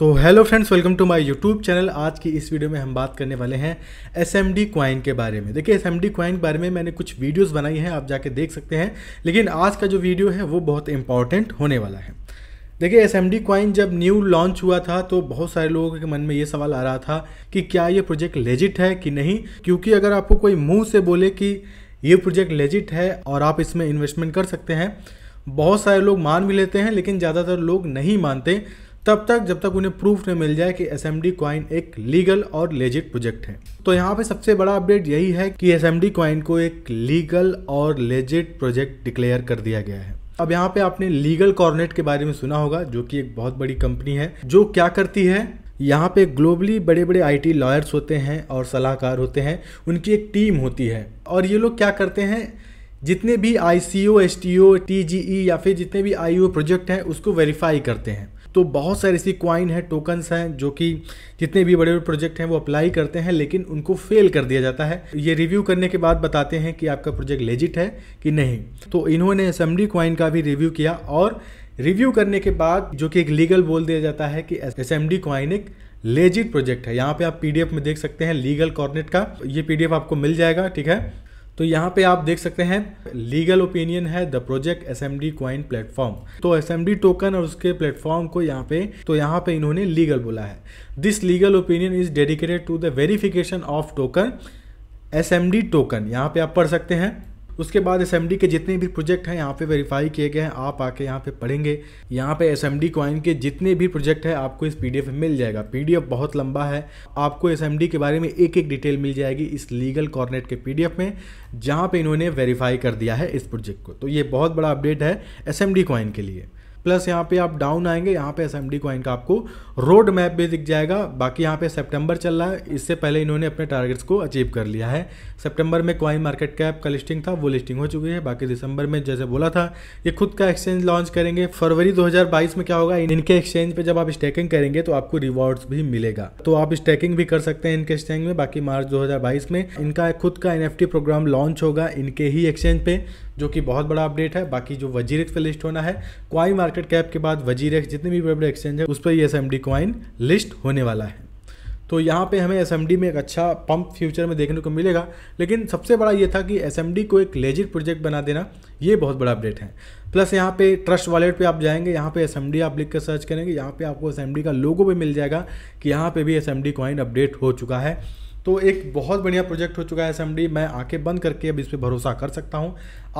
तो hello friends welcome to my YouTube channel आज की इस वीडियो में हम बात करने वाले हैं एस एम डी क्वाइन के बारे में देखिए एस एम डी क्वाइन के बारे में मैंने कुछ वीडियोस बनाई हैं आप जाके देख सकते हैं लेकिन आज का जो वीडियो है वो बहुत इंपॉर्टेंट होने वाला है देखिए एस एम डी क्वाइन जब न्यू लॉन्च हुआ था तो बहुत सारे लोगों के मन में ये सवाल आ रहा था कि क्या ये प्रोजेक्ट लेजिट है कि नहीं क्योंकि अगर आपको कोई मुँह से बोले कि ये प्रोजेक्ट लेजिट है और आप इसमें इन्वेस्टमेंट कर सकते हैं बहुत सारे लोग मान भी लेते हैं लेकिन ज़्यादातर लोग नहीं मानते तब तक जब तक उन्हें प्रूफ नहीं मिल जाए कि एस एम डी क्वाइन एक लीगल और लेजिट प्रोजेक्ट है तो यहाँ पे सबसे बड़ा अपडेट यही है कि एस एम डी क्वाइन को एक लीगल और लेजिट प्रोजेक्ट डिक्लेयर कर दिया गया है अब यहाँ पे आपने लीगल कॉर्नेट के बारे में सुना होगा जो कि एक बहुत बड़ी कंपनी है जो क्या करती है यहाँ पे ग्लोबली बड़े बड़े आईटी लॉयर्स होते हैं और सलाहकार होते हैं उनकी एक टीम होती है और ये लोग क्या करते हैं जितने भी I C O S T O T G E या फिर जितने भी आई ओ प्रोजेक्ट हैं उसको वेरीफाई करते हैं तो बहुत सारी ऐसी क्वाइन है टोकन्स हैं जो कि जितने भी बड़े बड़े प्रोजेक्ट हैं वो अप्लाई करते हैं लेकिन उनको फेल कर दिया जाता है ये रिव्यू करने के बाद बताते हैं कि आपका प्रोजेक्ट लेजिट है कि नहीं तो इन्होंने असम्बली क्वाइन का भी रिव्यू किया और रिव्यू करने के बाद जो कि एक लीगल बोल दिया जाता है कि एस एम डी क्वाइन एक लेजिट प्रोजेक्ट है यहाँ पे आप पीडीएफ में देख सकते हैं लीगल कॉर्नेट का ये पीडीएफ आपको मिल जाएगा ठीक है तो यहाँ पे आप देख सकते हैं लीगल ओपिनियन है the project S M D coin platform तो एस एम डी टोकन और उसके प्लेटफॉर्म को यहाँ पे तो यहाँ पे इन्होंने लीगल बोला है this legal opinion is dedicated to the verification of token S M D token यहाँ पे आप पढ़ सकते हैं उसके बाद एस के जितने भी प्रोजेक्ट हैं यहाँ पे वेरीफाई किए गए हैं आप आके यहाँ पे पढ़ेंगे यहाँ पे एस कॉइन के जितने भी प्रोजेक्ट हैं आपको इस पी में मिल जाएगा पी बहुत लंबा है आपको एस के बारे में एक एक डिटेल मिल जाएगी इस लीगल कॉर्नेट के पी में जहाँ पर इन्होंने वेरीफाई कर दिया है इस प्रोजेक्ट को तो ये बहुत बड़ा अपडेट है एस कॉइन के लिए प्लस यहाँ पे आप डाउन आएंगे यहाँ पे एस एम कॉइन का आपको रोड मैप भी दिख जाएगा बाकी यहाँ पे सितंबर चल रहा है इससे पहले इन्होंने अपने टारगेट्स को अचीव कर लिया है सितंबर में कॉइन मार्केट कैप का लिस्टिंग था वो लिस्टिंग हो चुकी है बाकी दिसंबर में जैसे बोला था ये खुद का एक्सचेंज लॉन्च करेंगे फरवरी दो में क्या होगा इनके एक्सचेंज पे जब आप स्टेकिंग करेंगे तो आपको रिवॉर्ड्स भी मिलेगा तो आप स्टेकिंग भी कर सकते हैं इनके एक्सचेंज में बाकी मार्च दो में इनका खुद का एन प्रोग्राम लॉन्च होगा इनके ही एक्सचेंज पे जो कि बहुत बड़ा अपडेट है बाकी जो वजीर पे लिस्ट होना है क्वाइन मार्केट कैप के बाद वजीर जितने भी बड़े एक्सचेंज है उस पर ये एस क्वाइन लिस्ट होने वाला है तो यहाँ पे हमें एस में एक अच्छा पंप फ्यूचर में देखने को मिलेगा लेकिन सबसे बड़ा ये था कि एस को एक लेजिट प्रोजेक्ट बना देना ये बहुत बड़ा अपडेट है प्लस यहाँ पे ट्रस्ट वॉलेट पे आप जाएंगे यहाँ पे एस आप लिख कर सर्च करेंगे यहाँ पे आपको एस का लोगो भी मिल जाएगा कि यहाँ पे भी एस एम कॉइन अपडेट हो चुका है तो एक बहुत बढ़िया प्रोजेक्ट हो चुका है एस मैं आंखें बंद करके अब इस पर भरोसा कर सकता हूँ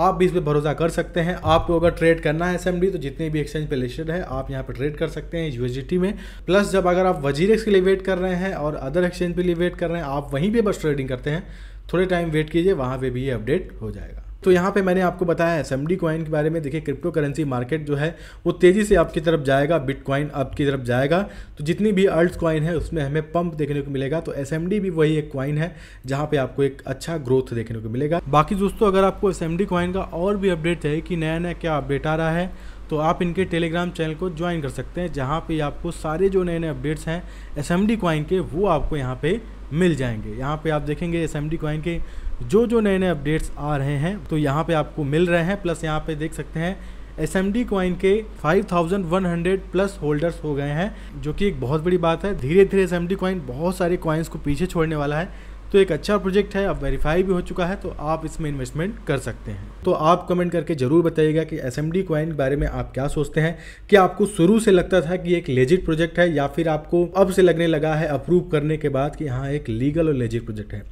आप भी इस पर भरोसा कर सकते हैं आपको अगर ट्रेड करना है एस तो जितने भी एक्सचेंज पे लिस्टेड है आप यहाँ पर ट्रेड कर सकते हैं यू में प्लस जब अगर आप वजीर के लिए वेट कर रहे हैं और अदर एक्सचेंज पर लिए वेट कर रहे हैं आप वहीं पर बस ट्रेडिंग करते हैं थोड़े टाइम वेट कीजिए वहाँ पर भी ये अपडेट हो जाएगा तो यहाँ पे मैंने आपको बताया एस एम डी कॉइन के बारे में देखिए क्रिप्टो करेंसी मार्केट जो है वो तेज़ी से आपकी तरफ जाएगा बिटकॉइन आपकी तरफ जाएगा तो जितनी भी अल्ट कॉइन है उसमें हमें पंप देखने को मिलेगा तो एस एम डी भी वही एक कॉइन है जहाँ पे आपको एक अच्छा ग्रोथ देखने को मिलेगा बाकी दोस्तों अगर आपको एस एम डी कॉइन का और भी अपडेट चाहिए कि नया नया क्या अपडेट आ रहा है तो आप इनके टेलीग्राम चैनल को ज्वाइन कर सकते हैं जहाँ पर आपको सारे जो नए नए अपडेट्स हैं एस एम डी कॉइन के वो आपको यहाँ पे मिल जाएंगे यहाँ पे आप देखेंगे एस एम डी कॉइन के जो जो नए नए अपडेट्स आ रहे हैं तो यहाँ पे आपको मिल रहे हैं प्लस यहाँ पे देख सकते हैं एस एम डी कॉइन के 5,100 प्लस होल्डर्स हो गए हैं जो कि एक बहुत बड़ी बात है धीरे धीरे एस एम डी कॉइन बहुत सारे कॉइन्स को पीछे छोड़ने वाला है तो एक अच्छा प्रोजेक्ट है अब वेरीफाई भी हो चुका है तो आप इसमें इन्वेस्टमेंट कर सकते हैं तो आप कमेंट करके ज़रूर बताइएगा कि एस एम डी क्वाइन के बारे में आप क्या सोचते हैं कि आपको शुरू से लगता था कि एक लेजिट प्रोजेक्ट है या फिर आपको अब से लगने लगा है अप्रूव करने के बाद कि हाँ एक लीगल और लेजिट प्रोजेक्ट है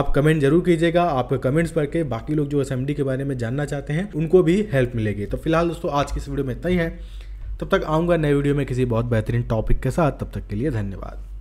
आप कमेंट जरूर कीजिएगा आपके कमेंट्स पढ़ के बाकी लोग जो एस के बारे में जानना चाहते हैं उनको भी हेल्प मिलेगी तो फिलहाल दोस्तों आज की इस वीडियो में इतना ही है तब तक आऊँगा नए वीडियो में किसी बहुत बेहतरीन टॉपिक के साथ तब तक के लिए धन्यवाद